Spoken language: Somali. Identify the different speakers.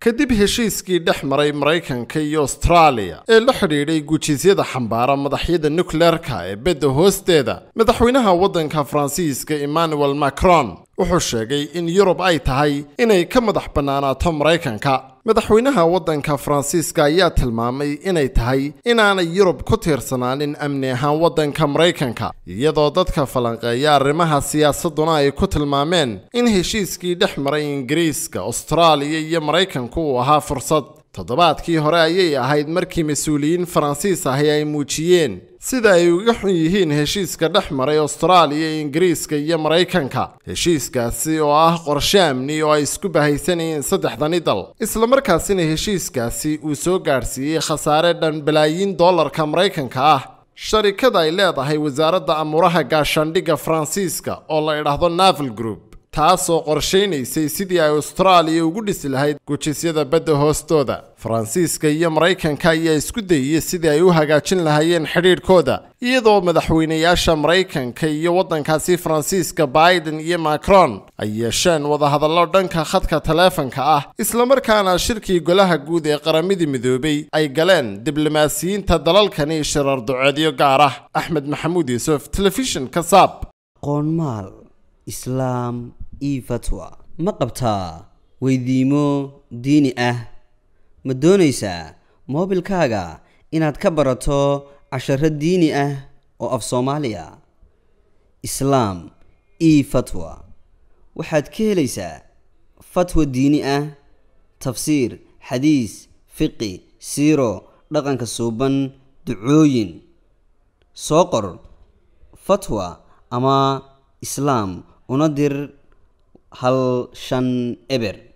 Speaker 1: kadib heshiiskii dhex maray maraykanka iyo astraaliya ee la xidhiidhay gujisyada xambaara madaxyada nukleerka ee bedda hoosteeda madaxweynaha waddanka faransiiska emmanuel macron wuxuu sheegay in yurub ay tahay inay ka madax bannaanaato maraykanka madaxweynaha waddanka faransiiska ayaa tilmaamay inay tahay inaanay yurub ku tiirsanaanin amni ahaan waddanka maraykanka iyadoo dadka falanqeeya arrimaha siyaasadduna ay ku tilmaameen in heshiiskii dhex maray ingiriiska austraaliya iyo maraykanku uu ahaa fursad toddobaadkii hore ayay ahayd markii mas-uuliyiin faransiis ahi ay muujiyeen sida ay uga xun yihiin heshiiska dhex maray austraaliya ingiriiska iyo maraykanka heshiiskaasi oo ah qorshe amni oo ay isku bahaysanayeen saddexdani dal isla markaasina heshiiskaasi uu soo gaadhsiiyey khasaare dhan balaayiin doolarka maraykanka ah sharikada ay leedahay wasaaradda amuuraha gaashaandhigga faransiiska oo la idhaahdo naval group taasoo qorshaynaysay sidii ay austraaliya ugu dhisi lahayd gujisyada badda hoostooda faransiiska iyo maraykanka ayaa isku dayaya sidii ay u hagaajin lahaayeen xidhiidhkooda iyadoo madaxweynayaasha maraykanka iyo waddankaasi faransiiska biden iyo macron ay yeesheen wadahadallo dhanka khadka taleefanka ah islamarkaana shirkii golaha guud ee qaramadii midoobay ay galeen diblomaasiyiinta dalalkani shirar duceedyo gaar ah
Speaker 2: axmed maxamuud yuusuf telefishinka saab e ma qabtaa weydiimo diini ah ma doonaysaa moobilkaaga inaad ka barato casharo diini ah oo af soomaaliya islaam e fatwa waxaad ka helaysaa fatwa diini ah tafsiir xadiis fiqi siiro dhaqanka suuban ducooyin soo qor fatwa ama islaam una dir hal shan eber